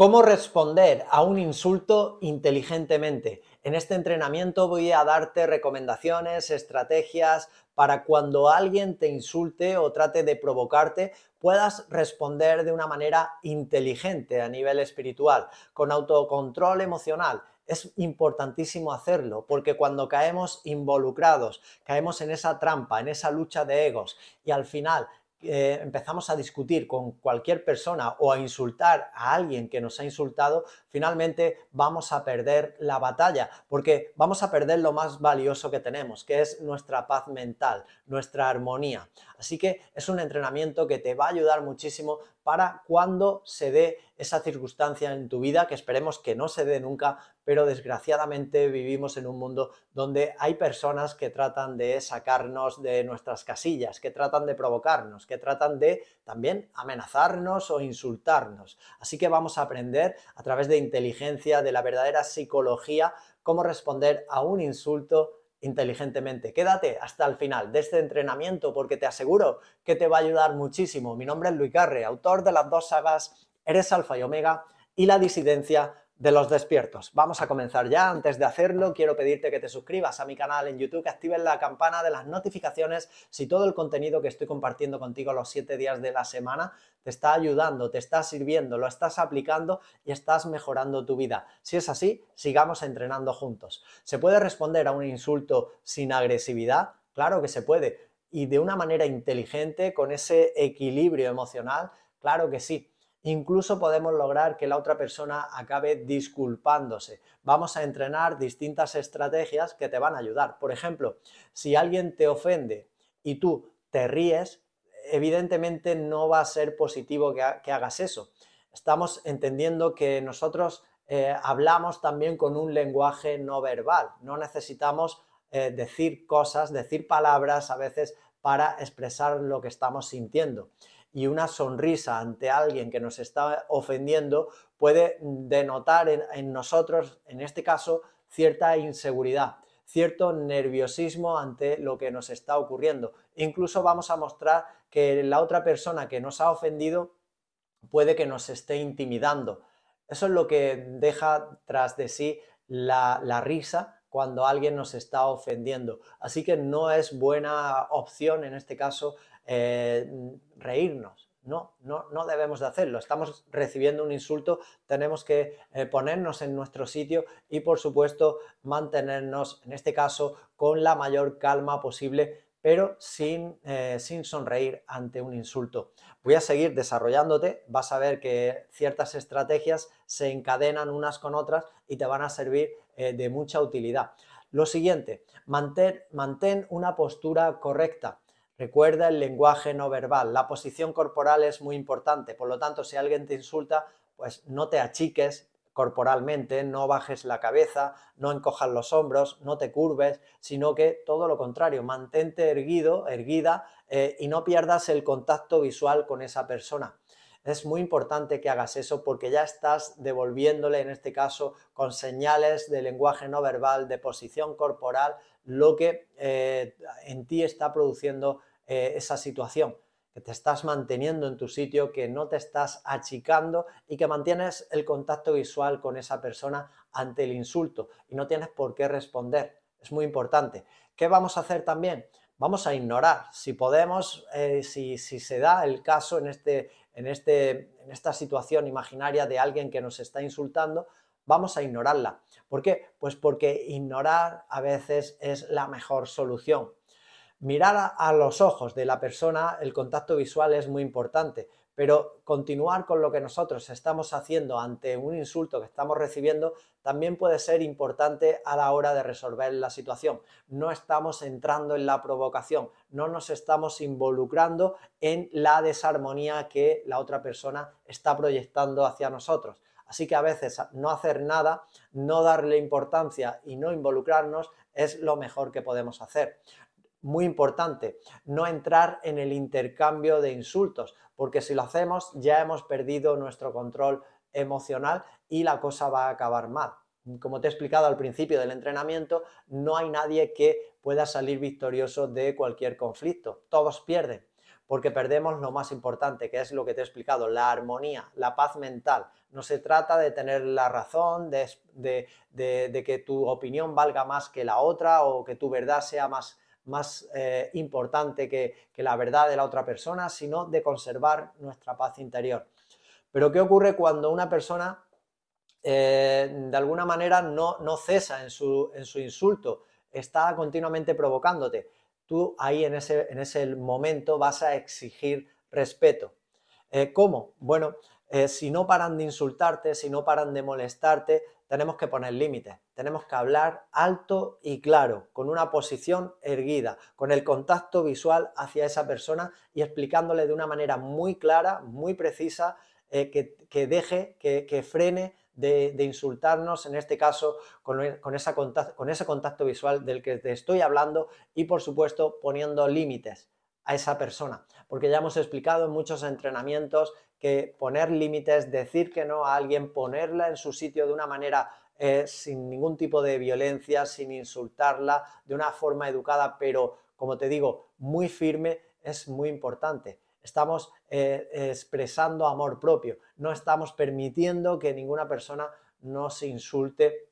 ¿Cómo responder a un insulto inteligentemente? En este entrenamiento voy a darte recomendaciones, estrategias para cuando alguien te insulte o trate de provocarte, puedas responder de una manera inteligente a nivel espiritual, con autocontrol emocional. Es importantísimo hacerlo porque cuando caemos involucrados, caemos en esa trampa, en esa lucha de egos y al final eh, empezamos a discutir con cualquier persona o a insultar a alguien que nos ha insultado, finalmente vamos a perder la batalla, porque vamos a perder lo más valioso que tenemos, que es nuestra paz mental, nuestra armonía. Así que es un entrenamiento que te va a ayudar muchísimo para cuando se dé esa circunstancia en tu vida, que esperemos que no se dé nunca, pero desgraciadamente vivimos en un mundo donde hay personas que tratan de sacarnos de nuestras casillas, que tratan de provocarnos, que tratan de también amenazarnos o insultarnos. Así que vamos a aprender a través de inteligencia, de la verdadera psicología, cómo responder a un insulto inteligentemente. Quédate hasta el final de este entrenamiento porque te aseguro que te va a ayudar muchísimo. Mi nombre es Luis Carre, autor de las dos sagas Eres Alfa y Omega y La Disidencia de los despiertos. Vamos a comenzar ya. Antes de hacerlo, quiero pedirte que te suscribas a mi canal en YouTube, que actives la campana de las notificaciones si todo el contenido que estoy compartiendo contigo los siete días de la semana te está ayudando, te está sirviendo, lo estás aplicando y estás mejorando tu vida. Si es así, sigamos entrenando juntos. ¿Se puede responder a un insulto sin agresividad? Claro que se puede. Y de una manera inteligente, con ese equilibrio emocional, claro que sí. Incluso podemos lograr que la otra persona acabe disculpándose. Vamos a entrenar distintas estrategias que te van a ayudar. Por ejemplo, si alguien te ofende y tú te ríes, evidentemente no va a ser positivo que, hagas eso. Estamos entendiendo que nosotros eh, hablamos también con un lenguaje no verbal. No necesitamos eh, decir cosas, decir palabras a veces para expresar lo que estamos sintiendo y una sonrisa ante alguien que nos está ofendiendo puede denotar en, nosotros, en este caso, cierta inseguridad cierto nerviosismo ante lo que nos está ocurriendo. Incluso vamos a mostrar que la otra persona que nos ha ofendido puede que nos esté intimidando. Eso es lo que deja tras de sí la, la, risa cuando alguien nos está ofendiendo. Así que no es buena opción en este caso eh, reírnos. No, no, no, debemos de hacerlo. Estamos recibiendo un insulto, tenemos que eh, ponernos en nuestro sitio y por supuesto mantenernos, en este caso, con la mayor calma posible, pero eh, sin, sonreír ante un insulto. Voy a seguir desarrollándote, vas a ver que ciertas estrategias se encadenan unas con otras y te van a servir de mucha utilidad. Lo siguiente, mantén una postura correcta. Recuerda el lenguaje no verbal. La posición corporal es muy importante. Por lo tanto, si alguien te insulta, pues no te achiques corporalmente, no bajes la cabeza, no encojas los hombros, no te curves, sino que todo lo contrario, mantente erguido, erguida eh, y no pierdas el contacto visual con esa persona. Es muy importante que hagas eso porque ya estás devolviéndole, en este caso, con señales de lenguaje no verbal, de posición corporal, lo que eh, en ti está produciendo eh, esa situación, que te estás manteniendo en tu sitio, que no te estás achicando y que mantienes el contacto visual con esa persona ante el insulto y no tienes por qué responder. Es muy importante. ¿Qué vamos a hacer también? Vamos a ignorar, si podemos, eh, si, si, se da el caso en, este, en, este, en esta situación imaginaria de alguien que nos está insultando, vamos a ignorarla. ¿Por qué? Pues porque ignorar a veces es la mejor solución. Mirar a, los ojos de la persona, el contacto visual es muy importante, pero continuar con lo que nosotros estamos haciendo ante un insulto que estamos recibiendo también puede ser importante a la hora de resolver la situación. No estamos entrando en la provocación, no nos estamos involucrando en la desarmonía que la otra persona está proyectando hacia nosotros. Así que a veces no hacer nada, no darle importancia y no involucrarnos es lo mejor que podemos hacer muy importante, no entrar en el intercambio de insultos, porque si lo hacemos ya hemos perdido nuestro control emocional y la cosa va a acabar mal. Como te he explicado al principio del entrenamiento, no hay nadie que pueda salir victorioso de cualquier conflicto. Todos pierden, porque perdemos lo más importante, que es lo que te he explicado, la armonía, la paz mental. No se trata de tener la razón, de, que tu opinión valga más que la otra o que tu verdad sea más más eh, importante que, la verdad de la otra persona, sino de conservar nuestra paz interior. Pero ¿qué ocurre cuando una persona eh, de alguna manera no, no cesa en su, en su, insulto, está continuamente provocándote. Tú ahí en ese, en ese momento vas a exigir respeto. Eh, ¿Cómo? Bueno, eh, si no paran de insultarte, si no paran de molestarte, tenemos que poner límites, tenemos que hablar alto y claro, con una posición erguida, con el contacto visual hacia esa persona y explicándole de una manera muy clara, muy precisa, eh, que, deje, que, frene de, insultarnos, en este caso, con, esa con ese contacto visual del que te estoy hablando y, por supuesto, poniendo límites a esa persona, porque ya hemos explicado en muchos entrenamientos que poner límites, decir que no a alguien, ponerla en su sitio de una manera eh, sin ningún tipo de violencia, sin insultarla, de una forma educada, pero como te digo, muy firme, es muy importante. Estamos eh, expresando amor propio, no estamos permitiendo que ninguna persona nos insulte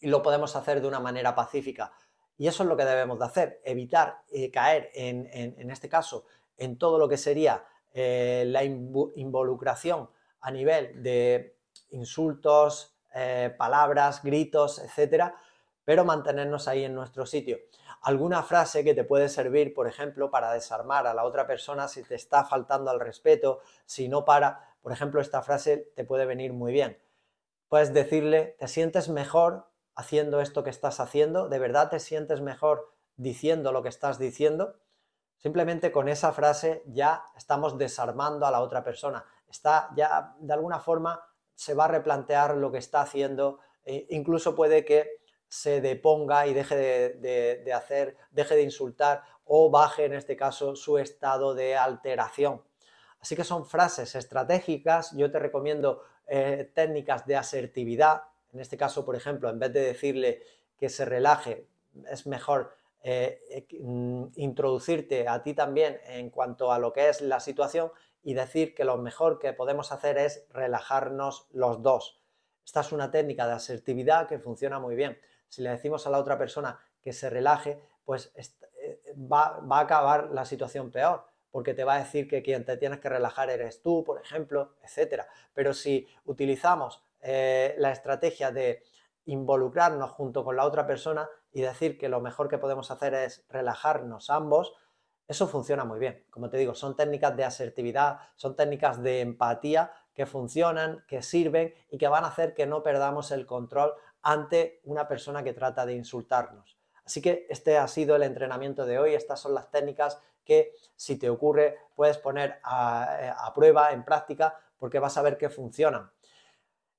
y lo podemos hacer de una manera pacífica. Y eso es lo que debemos de hacer, evitar eh, caer en este caso en todo lo que sería eh, la involucración a nivel de insultos, eh, palabras, gritos, etcétera, pero mantenernos ahí en nuestro sitio. Alguna frase que te puede servir, por ejemplo, para desarmar a la otra persona si te está faltando al respeto, si no para, por ejemplo, esta frase te puede venir muy bien. Puedes decirle, ¿te sientes mejor haciendo esto que estás haciendo? ¿De verdad te sientes mejor diciendo lo que estás diciendo? Simplemente con esa frase ya estamos desarmando a la otra persona. Está ya, de alguna forma, se va a replantear lo que está haciendo. E incluso puede que se deponga y deje de, hacer, deje de insultar o baje, en este caso, su estado de alteración. Así que son frases estratégicas. Yo te recomiendo eh, técnicas de asertividad. En este caso, por ejemplo, en vez de decirle que se relaje, es mejor eh, eh, mm, introducirte a ti también en cuanto a lo que es la situación y decir que lo mejor que podemos hacer es relajarnos los dos. Esta es una técnica de asertividad que funciona muy bien. Si le decimos a la otra persona que se relaje, pues eh, va, a acabar la situación peor porque te va a decir que quien te tienes que relajar eres tú, por ejemplo, etc. Pero si utilizamos la estrategia de involucrarnos junto con la otra persona y decir que lo mejor que podemos hacer es relajarnos ambos, eso funciona muy bien. Como te digo, son técnicas de asertividad, son técnicas de empatía que funcionan, que sirven y que van a hacer que no perdamos el control ante una persona que trata de insultarnos. Así que este ha sido el entrenamiento de hoy. Estas son las técnicas que si te ocurre puedes poner a, eh, prueba, en práctica, porque vas a ver que funcionan.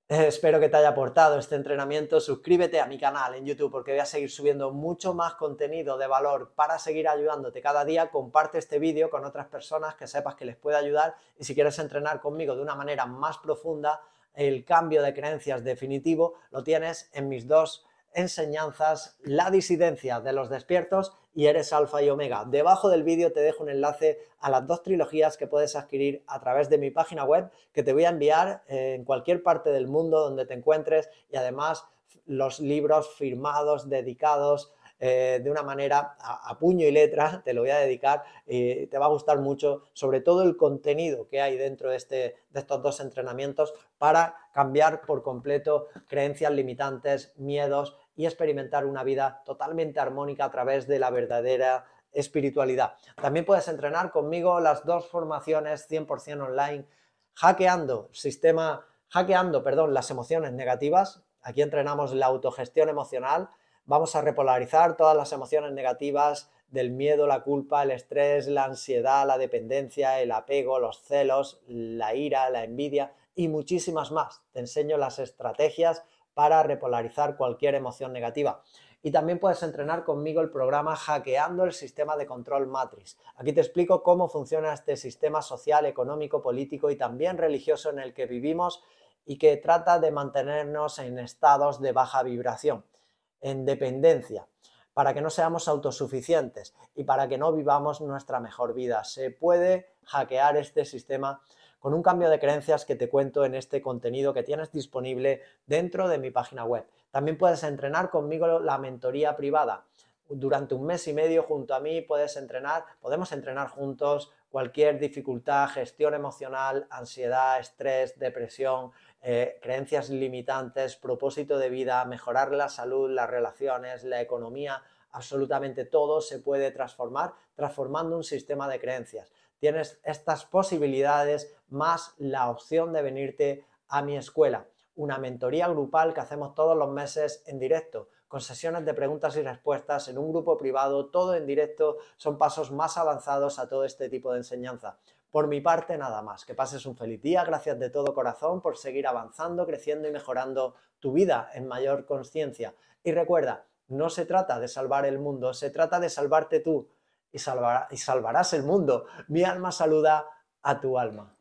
Espero que te haya aportado este entrenamiento. Suscríbete a mi canal en YouTube porque voy a seguir subiendo mucho más contenido de valor para seguir ayudándote cada día. Comparte este vídeo con otras personas que sepas que les puede ayudar y si quieres entrenar conmigo de una manera más profunda, el cambio de creencias definitivo lo tienes en mis dos enseñanzas, la disidencia de los despiertos y eres alfa y omega. Debajo del vídeo te dejo un enlace a las dos trilogías que puedes adquirir a través de mi página web que te voy a enviar eh, en cualquier parte del mundo donde te encuentres y además los libros firmados, dedicados. Eh, de una manera a, puño y letra, te lo voy a dedicar y te va a gustar mucho, sobre todo el contenido que hay dentro de, este, de estos dos entrenamientos para cambiar por completo creencias limitantes, miedos y experimentar una vida totalmente armónica a través de la verdadera espiritualidad. También puedes entrenar conmigo las dos formaciones 100% online, hackeando sistema, hackeando, perdón, las emociones negativas. Aquí entrenamos la autogestión emocional. Vamos a repolarizar todas las emociones negativas del miedo, la culpa, el estrés, la ansiedad, la dependencia, el apego, los celos, la ira, la envidia y muchísimas más. Te enseño las estrategias para repolarizar cualquier emoción negativa. Y también puedes entrenar conmigo el programa Hackeando el Sistema de Control Matrix. Aquí te explico cómo funciona este sistema social, económico, político y también religioso en el que vivimos y que trata de mantenernos en estados de baja vibración, en dependencia, para que no seamos autosuficientes y para que no vivamos nuestra mejor vida. Se puede hackear este sistema con un cambio de creencias que te cuento en este contenido que tienes disponible dentro de mi página web. También puedes entrenar conmigo la mentoría privada. Durante un mes y medio junto a mí puedes entrenar, podemos entrenar juntos cualquier dificultad, gestión emocional, ansiedad, estrés, depresión, eh, creencias limitantes, propósito de vida, mejorar la salud, las relaciones, la economía absolutamente todo se puede transformar transformando un sistema de creencias. Tienes estas posibilidades más la opción de venirte a mi escuela, una mentoría grupal que hacemos todos los meses en directo, con sesiones de preguntas y respuestas en un grupo privado, todo en directo, son pasos más avanzados a todo este tipo de enseñanza. Por mi parte, nada más. Que pases un feliz día. Gracias de todo corazón por seguir avanzando, creciendo y mejorando tu vida en mayor conciencia. Y recuerda, no se trata de salvar el mundo, se trata de salvarte tú y, y salvarás el mundo. Mi alma saluda a tu alma.